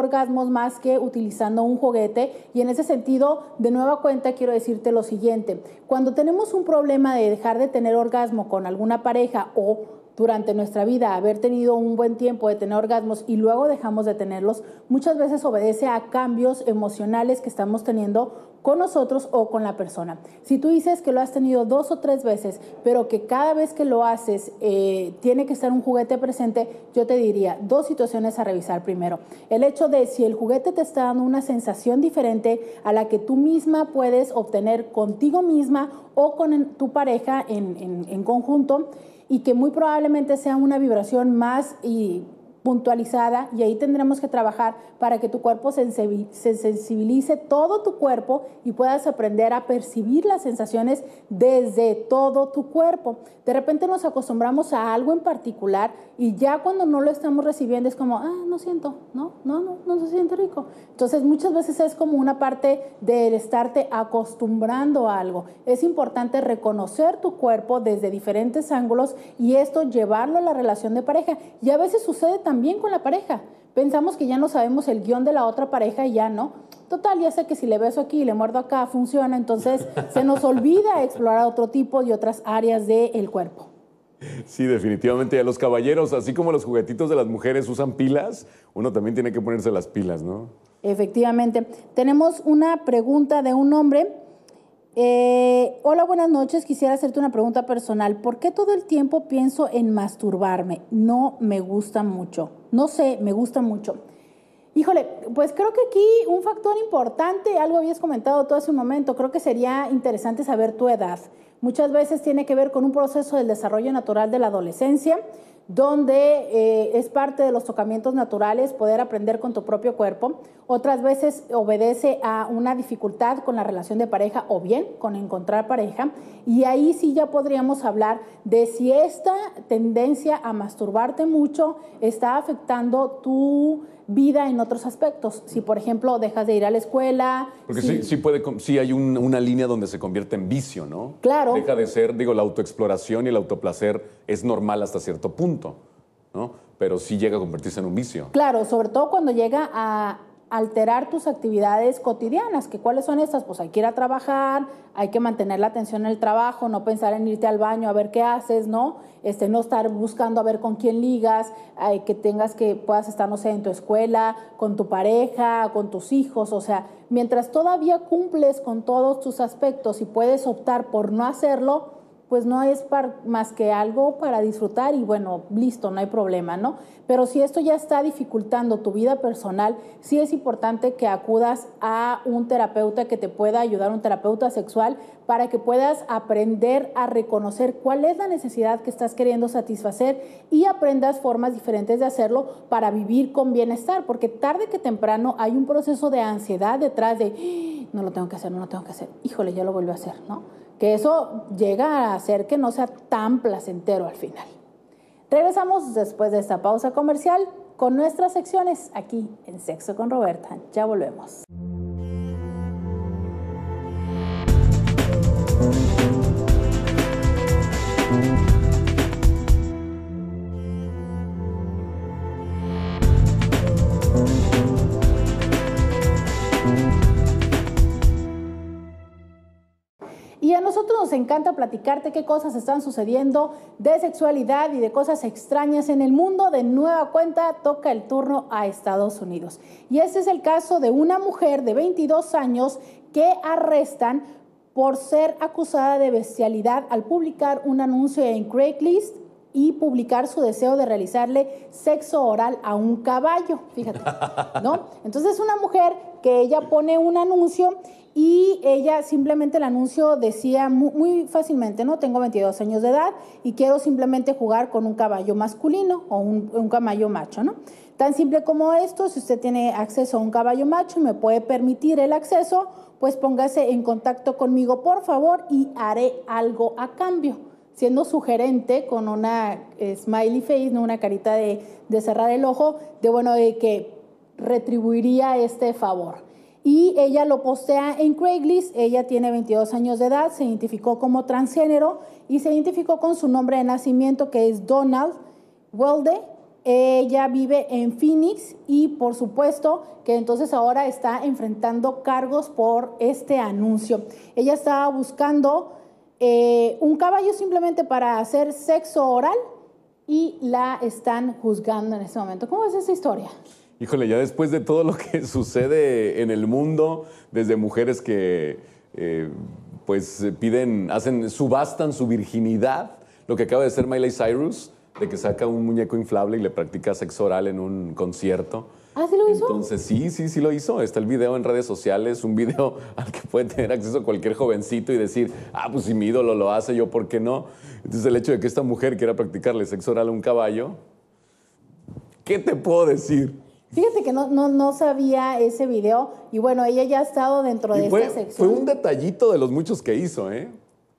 más que utilizando un juguete. Y en ese sentido, de nueva cuenta, quiero decirte lo siguiente. Cuando tenemos un problema de dejar de tener orgasmo con alguna pareja o durante nuestra vida, haber tenido un buen tiempo de tener orgasmos y luego dejamos de tenerlos, muchas veces obedece a cambios emocionales que estamos teniendo con nosotros o con la persona. Si tú dices que lo has tenido dos o tres veces, pero que cada vez que lo haces eh, tiene que estar un juguete presente, yo te diría dos situaciones a revisar primero. El hecho de si el juguete te está dando una sensación diferente a la que tú misma puedes obtener contigo misma o con tu pareja en, en conjunto y que muy probablemente sea una vibración más y puntualizada y ahí tendremos que trabajar para que tu cuerpo se sensibilice todo tu cuerpo y puedas aprender a percibir las sensaciones desde todo tu cuerpo. De repente nos acostumbramos a algo en particular y ya cuando no lo estamos recibiendo es como, ah, no siento, no, no, no, no se siente rico. Entonces muchas veces es como una parte del estarte acostumbrando a algo. Es importante reconocer tu cuerpo desde diferentes ángulos y esto llevarlo a la relación de pareja. Y a veces sucede también también con la pareja. Pensamos que ya no sabemos el guión de la otra pareja y ya no. Total, ya sé que si le beso aquí y le muerdo acá funciona, entonces se nos olvida explorar otro tipo y otras áreas del cuerpo. Sí, definitivamente. A los caballeros, así como los juguetitos de las mujeres usan pilas, uno también tiene que ponerse las pilas, ¿no? Efectivamente. Tenemos una pregunta de un hombre eh, hola, buenas noches. Quisiera hacerte una pregunta personal. ¿Por qué todo el tiempo pienso en masturbarme? No me gusta mucho. No sé, me gusta mucho. Híjole, pues creo que aquí un factor importante, algo habías comentado todo hace un momento, creo que sería interesante saber tu edad. Muchas veces tiene que ver con un proceso del desarrollo natural de la adolescencia donde eh, es parte de los tocamientos naturales poder aprender con tu propio cuerpo. Otras veces obedece a una dificultad con la relación de pareja o bien con encontrar pareja. Y ahí sí ya podríamos hablar de si esta tendencia a masturbarte mucho está afectando tu vida en otros aspectos. Si, por ejemplo, dejas de ir a la escuela. Porque sí, puede, sí hay una línea donde se convierte en vicio, ¿no? Claro. Deja de ser, digo, la autoexploración y el autoplacer es normal hasta cierto punto, ¿no? Pero sí llega a convertirse en un vicio. Claro, sobre todo cuando llega a alterar tus actividades cotidianas, que cuáles son estas, pues hay que ir a trabajar, hay que mantener la atención en el trabajo, no pensar en irte al baño a ver qué haces, ¿no? Este, no estar buscando a ver con quién ligas, hay eh, que tengas que puedas estar, no sé, en tu escuela, con tu pareja, con tus hijos, o sea, mientras todavía cumples con todos tus aspectos y puedes optar por no hacerlo, pues no es más que algo para disfrutar y bueno, listo, no hay problema, ¿no? Pero si esto ya está dificultando tu vida personal, sí es importante que acudas a un terapeuta que te pueda ayudar, un terapeuta sexual, para que puedas aprender a reconocer cuál es la necesidad que estás queriendo satisfacer y aprendas formas diferentes de hacerlo para vivir con bienestar, porque tarde que temprano hay un proceso de ansiedad detrás de, ¡Ah! no lo tengo que hacer, no lo tengo que hacer, híjole, ya lo vuelvo a hacer, ¿no? Que eso llega a hacer que no sea tan placentero al final. Regresamos después de esta pausa comercial con nuestras secciones aquí en Sexo con Roberta. Ya volvemos. encanta platicarte qué cosas están sucediendo de sexualidad y de cosas extrañas en el mundo. De nueva cuenta, toca el turno a Estados Unidos. Y este es el caso de una mujer de 22 años que arrestan por ser acusada de bestialidad al publicar un anuncio en Craigslist y publicar su deseo de realizarle sexo oral a un caballo, fíjate, ¿no? Entonces una mujer que ella pone un anuncio y ella simplemente el anuncio decía muy, fácilmente, ¿no? Tengo 22 años de edad y quiero simplemente jugar con un caballo masculino o un, caballo macho, ¿no? Tan simple como esto, si usted tiene acceso a un caballo macho y me puede permitir el acceso, pues póngase en contacto conmigo, por favor, y haré algo a cambio. Siendo sugerente con una eh, smiley face, ¿no? una carita de, de cerrar el ojo, de bueno, de que retribuiría este favor y ella lo postea en Craigslist. Ella tiene 22 años de edad, se identificó como transgénero y se identificó con su nombre de nacimiento que es Donald Welde. Ella vive en Phoenix y por supuesto que entonces ahora está enfrentando cargos por este anuncio. Ella estaba buscando eh, un caballo simplemente para hacer sexo oral y la están juzgando en este momento. ¿Cómo es esa historia? híjole, ya después de todo lo que sucede en el mundo, desde mujeres que eh, pues eh, piden, hacen, subastan su virginidad, lo que acaba de hacer Miley Cyrus, de que saca un muñeco inflable y le practica sexo oral en un concierto. ¿Ah, sí lo hizo? Entonces, sí, sí, sí lo hizo. Está el video en redes sociales, un video al que puede tener acceso cualquier jovencito y decir, ah, pues si mi ídolo lo hace, yo, ¿por qué no? Entonces, el hecho de que esta mujer quiera practicarle sexo oral a un caballo, ¿qué te puedo decir? Fíjate que no, no, no sabía ese video y bueno, ella ya ha estado dentro de fue, sección. Fue un detallito de los muchos que hizo, ¿eh?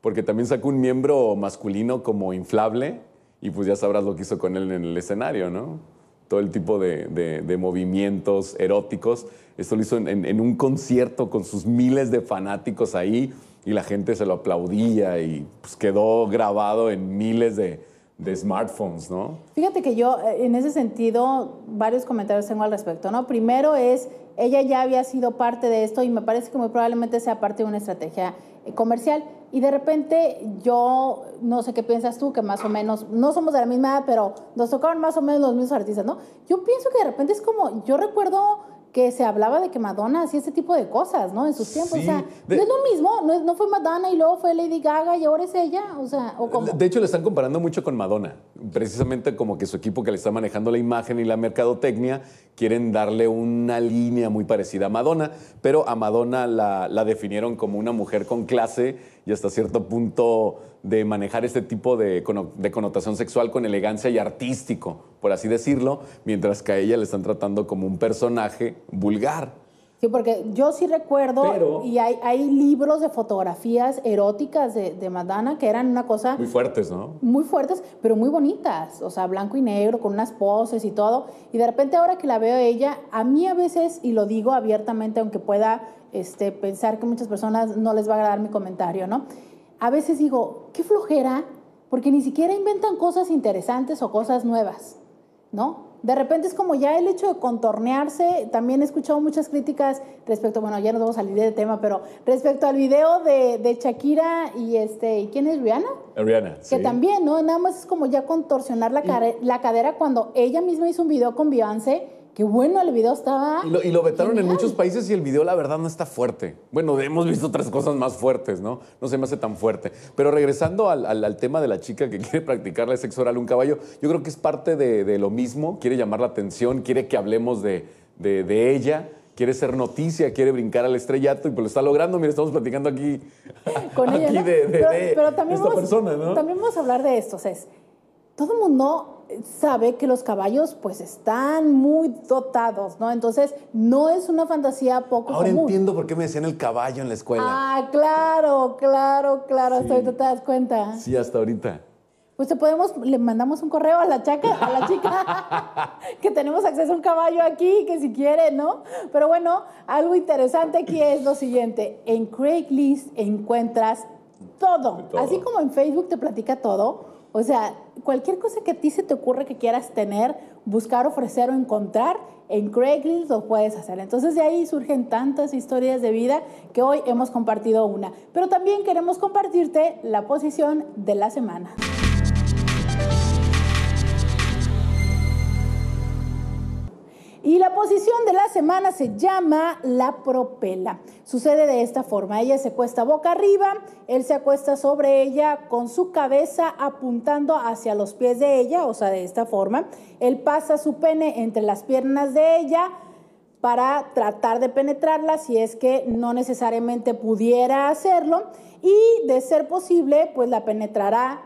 Porque también sacó un miembro masculino como inflable y pues ya sabrás lo que hizo con él en el escenario, ¿no? Todo el tipo de, movimientos eróticos. Esto lo hizo en un concierto con sus miles de fanáticos ahí y la gente se lo aplaudía y pues quedó grabado en miles de, de smartphones, ¿no? Fíjate que yo, eh, en ese sentido, varios comentarios tengo al respecto, ¿no? Primero es, ella ya había sido parte de esto y me parece que muy probablemente sea parte de una estrategia eh, comercial. Y de repente yo, no sé qué piensas tú, que más o menos, no somos de la misma edad, pero nos tocaron más o menos los mismos artistas, ¿no? Yo pienso que de repente es como, yo recuerdo que se hablaba de que Madonna hacía ese tipo de cosas, ¿no? En sus tiempos. o sea, es lo mismo, no, no, fue Madonna y luego fue Lady Gaga y ahora es ella, o sea, o como. De hecho, le están comparando mucho con Madonna precisamente como que su equipo que le está manejando la imagen y la mercadotecnia quieren darle una línea muy parecida a Madonna, pero a Madonna la, definieron como una mujer con clase y hasta cierto punto de manejar este tipo de, de, connotación sexual con elegancia y artístico, por así decirlo, mientras que a ella le están tratando como un personaje vulgar. Sí, porque yo sí recuerdo, y hay, libros de fotografías eróticas de, Madonna que eran una cosa... Muy fuertes, ¿no? Muy fuertes, pero muy bonitas, o sea, blanco y negro, con unas poses y todo. Y de repente ahora que la veo ella, a mí a veces, y lo digo abiertamente, aunque pueda este, pensar que muchas personas no les va a agradar mi comentario, ¿no? A veces digo, qué flojera, porque ni siquiera inventan cosas interesantes o cosas nuevas, ¿no? de repente es como ya el hecho de contornearse, también he escuchado muchas críticas respecto, bueno, ya nos vamos a salir del tema, pero respecto al video de, Shakira y este, quién es Rihanna? Rihanna. Que también, ¿no? Nada más es como ya contorsionar la, cara la cadera cuando ella misma hizo un video con Beyoncé Qué bueno, el video estaba. Y lo, vetaron en muchos países y el video, la verdad, no está fuerte. Bueno, hemos visto otras cosas más fuertes, ¿no? No se me hace tan fuerte. Pero regresando al, tema de la chica que quiere practicarle sexo oral a un caballo, yo creo que es parte de, lo mismo. Quiere llamar la atención, quiere que hablemos de, ella quiere ser noticia, quiere brincar al estrellato y pues lo está logrando. Mira, estamos platicando aquí, Con ella, pero, también vamos, También vamos a hablar de esto, o sea, es, todo mundo sabe que los caballos pues están muy dotados, ¿no? Entonces, no es una fantasía poco Ahora entiendo por qué me decían el caballo en la escuela. Ah, claro, claro, claro, ¿estoy hasta te das cuenta. Sí, hasta ahorita. Pues te podemos, le mandamos un correo a la chaca, a la chica, que tenemos acceso a un caballo aquí, que si quiere, ¿no? Pero bueno, algo interesante aquí es lo siguiente. En Craigslist encuentras todo. Así como en Facebook te platica todo, o sea, cualquier cosa que a ti se te ocurra que quieras tener, buscar, ofrecer o encontrar, en Craigslist lo puedes hacer. Entonces de ahí surgen tantas historias de vida que hoy hemos compartido una. Pero también queremos compartirte la posición de la semana. Y la posición de la semana se llama la propela. Sucede de esta forma. Ella se cuesta boca arriba, él se acuesta sobre ella con su cabeza apuntando hacia los pies de ella, o sea, de esta forma. Él pasa su pene entre las piernas de ella para tratar de penetrarla si es que no necesariamente pudiera hacerlo y de ser posible pues la penetrará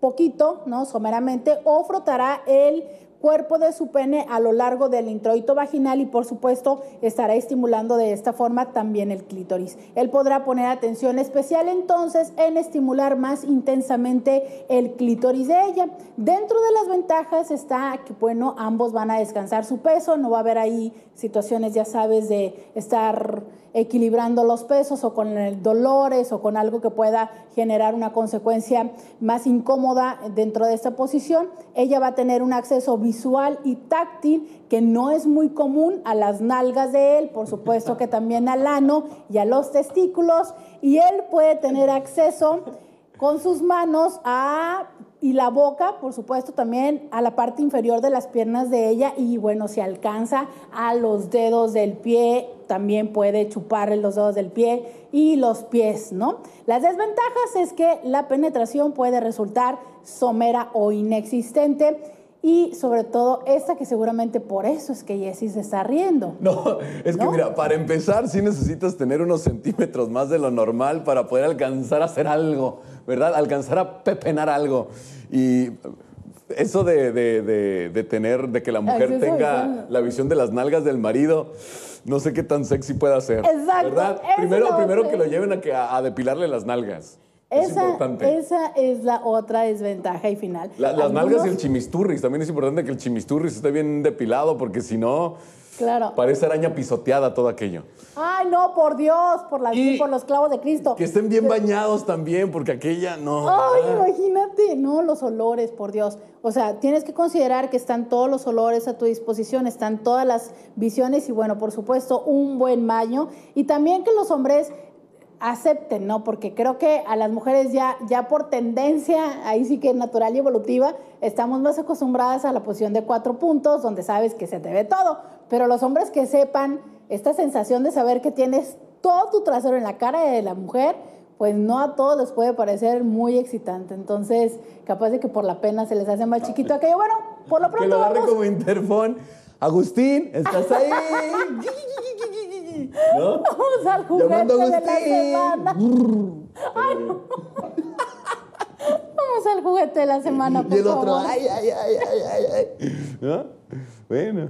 poquito, ¿no? Someramente o frotará el cuerpo de su pene a lo largo del introito vaginal y por supuesto estará estimulando de esta forma también el clítoris. Él podrá poner atención especial entonces en estimular más intensamente el clítoris de ella. Dentro de las ventajas está que bueno, ambos van a descansar su peso, no va a haber ahí situaciones ya sabes de estar equilibrando los pesos o con dolores o con algo que pueda generar una consecuencia más incómoda dentro de esta posición. Ella va a tener un acceso visual y táctil que no es muy común a las nalgas de él, por supuesto que también al ano y a los testículos, y él puede tener acceso con sus manos a y la boca, por supuesto, también a la parte inferior de las piernas de ella y bueno, si alcanza a los dedos del pie, también puede chuparle los dedos del pie y los pies, ¿no? Las desventajas es que la penetración puede resultar somera o inexistente y sobre todo esta que seguramente por eso es que Jessy se está riendo. No, es que mira, para empezar sí necesitas tener unos centímetros más de lo normal para poder alcanzar a hacer algo, ¿verdad? Alcanzar a pepenar algo. Y eso de, tener, de que la mujer tenga la visión de las nalgas del marido no sé qué tan sexy pueda ser. Exacto. Primero, primero que lo lleven a depilarle las nalgas esa, esa es la otra desventaja y final. las nalgas y el chimisturris. También es importante que el chimisturris esté bien depilado, porque si no. Claro. Parece araña pisoteada todo aquello. Ay, no, por Dios, por, la, por los clavos de Cristo. Que estén bien bañados también, porque aquella no. Ay, ah. imagínate, no, los olores, por Dios. O sea, tienes que considerar que están todos los olores a tu disposición, están todas las visiones y bueno, por supuesto, un buen baño. Y también que los hombres acepten, ¿no? Porque creo que a las mujeres ya, ya por tendencia, ahí sí que es natural y evolutiva, estamos más acostumbradas a la posición de cuatro puntos, donde sabes que se te ve todo. Pero los hombres que sepan esta sensación de saber que tienes todo tu trasero en la cara de la mujer, pues no a todos les puede parecer muy excitante. Entonces, capaz de que por la pena se les hace más chiquito aquello. Bueno, por lo pronto. Que lo agarre vamos. como interfón. Agustín, ¿estás ahí? Vamos al juguete de la semana. Eh. Vamos al juguete de la semana, Y el ay, ay, ay, ay, Bueno.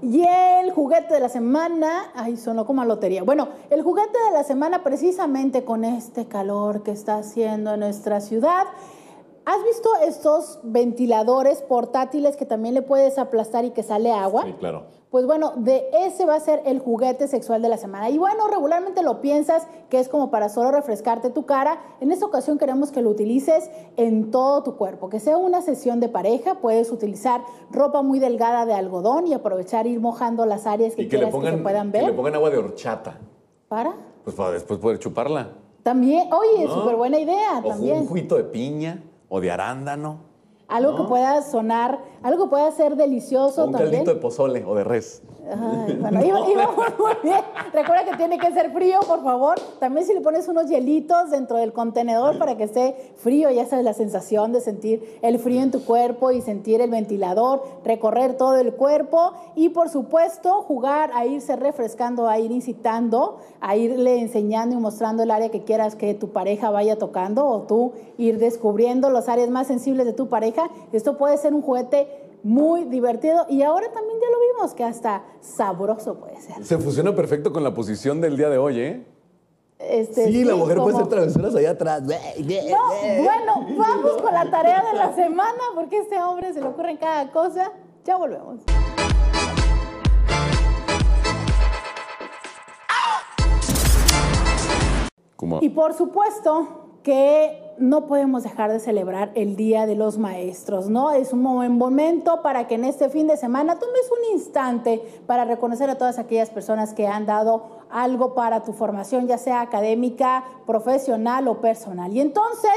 Y el juguete de la semana, ay, sonó como a lotería. Bueno, el juguete de la semana precisamente con este calor que está haciendo en nuestra ciudad ¿Has visto estos ventiladores portátiles que también le puedes aplastar y que sale agua? Sí, claro. Pues bueno, de ese va a ser el juguete sexual de la semana. Y bueno, regularmente lo piensas que es como para solo refrescarte tu cara. En esta ocasión queremos que lo utilices en todo tu cuerpo, que sea una sesión de pareja. Puedes utilizar ropa muy delgada de algodón y aprovechar ir mojando las áreas que, que puedan ver. Que le pongan agua de horchata. ¿Para? Pues para después poder chuparla. También, oye, es súper buena idea. O también. un juguito de piña o de arándano algo que pueda sonar, algo que pueda ser delicioso también. Un caldito de pozole o de res. Recuerda que tiene que ser frío, por favor. También si le pones unos hielitos dentro del contenedor para que esté frío, ya sabes la sensación de sentir el frío en tu cuerpo y sentir el ventilador, recorrer todo el cuerpo y por supuesto jugar a irse refrescando, a ir incitando, a irle enseñando y mostrando el área que quieras que tu pareja vaya tocando o tú ir descubriendo los áreas más sensibles de tu pareja esto puede ser un juguete muy divertido y ahora también ya lo vimos que hasta sabroso puede ser. Se fusiona perfecto con la posición del día de hoy, ¿eh? Este, sí, la mujer puede ser travesuras allá atrás. bueno, vamos con la tarea de la semana porque este hombre se le ocurre cada cosa. Ya volvemos. Y por supuesto que no podemos dejar de celebrar el Día de los Maestros, ¿no? Es un buen momento para que en este fin de semana tomes un instante para reconocer a todas aquellas personas que han dado algo para tu formación, ya sea académica, profesional o personal. Y entonces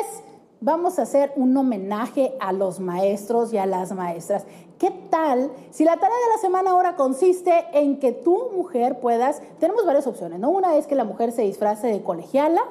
vamos a hacer un homenaje a los maestros y a las maestras. ¿Qué tal si la tarea de la semana ahora consiste en que tu mujer puedas, tenemos varias opciones, ¿no? Una es que la mujer se disfrace de colegiala,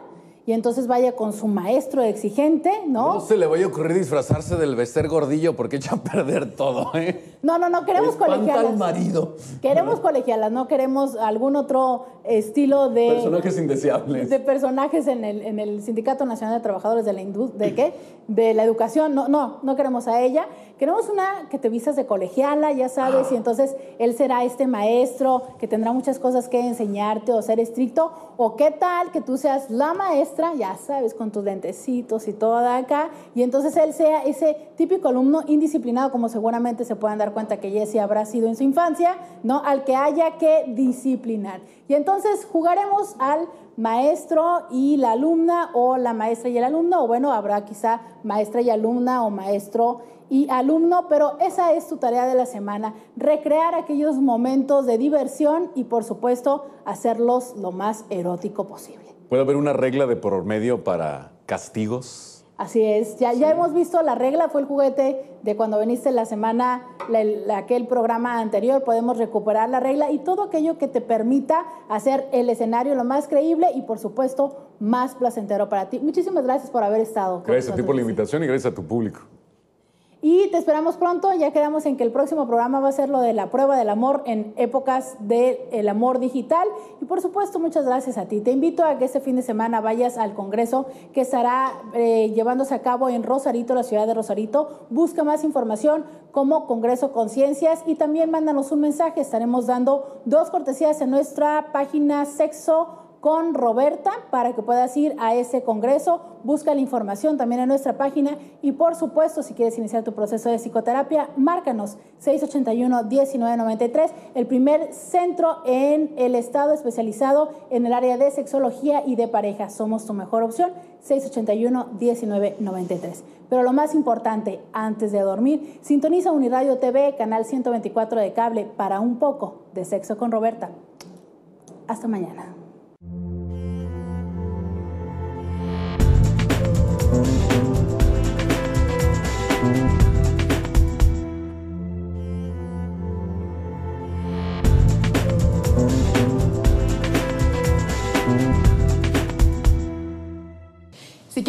y entonces vaya con su maestro exigente, ¿no? No se le vaya a ocurrir disfrazarse del vestir gordillo porque echa a perder todo, ¿eh? No, no, no, queremos Espanta marido. Queremos colegialas, no queremos algún otro estilo de... Personajes indeseables. De personajes en el, Sindicato Nacional de Trabajadores de la ¿de qué? De la educación, no, no, no queremos a ella. Queremos una que te vistas de colegiala, ya sabes, y entonces él será este maestro que tendrá muchas cosas que enseñarte o ser estricto, o qué tal que tú seas la maestra ya sabes, con tus lentecitos y toda acá, y entonces él sea ese típico alumno indisciplinado, como seguramente se puedan dar cuenta que Jesse habrá sido en su infancia, ¿no? Al que haya que disciplinar. Y entonces jugaremos al maestro y la alumna o la maestra y el alumno, o bueno, habrá quizá maestra y alumna o maestro y alumno, pero esa es tu tarea de la semana, recrear aquellos momentos de diversión y por supuesto hacerlos lo más erótico posible. ¿Puede haber una regla de por medio para castigos? Así es, ya, ya hemos visto la regla, fue el juguete de cuando viniste la semana, aquel programa anterior, podemos recuperar la regla y todo aquello que te permita hacer el escenario lo más creíble y por supuesto más placentero para ti. Muchísimas gracias por haber estado. Gracias a ti por la invitación y gracias a tu público. Y te esperamos pronto, ya quedamos en que el próximo programa va a ser lo de la prueba del amor en épocas del el amor digital. Y por supuesto, muchas gracias a ti. Te invito a que este fin de semana vayas al Congreso que estará eh, llevándose a cabo en Rosarito, la ciudad de Rosarito. Busca más información como Congreso Conciencias y también mándanos un mensaje. Estaremos dando dos cortesías en nuestra página Sexo con Roberta para que puedas ir a ese congreso. Busca la información también en nuestra página y por supuesto, si quieres iniciar tu proceso de psicoterapia, márcanos 681-1993, el primer centro en el estado especializado en el área de sexología y de pareja. Somos tu mejor opción, 681-1993. Pero lo más importante, antes de dormir, sintoniza Uniradio TV, canal 124 de cable, para un poco de sexo con Roberta. Hasta mañana.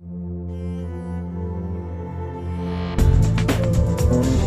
thank you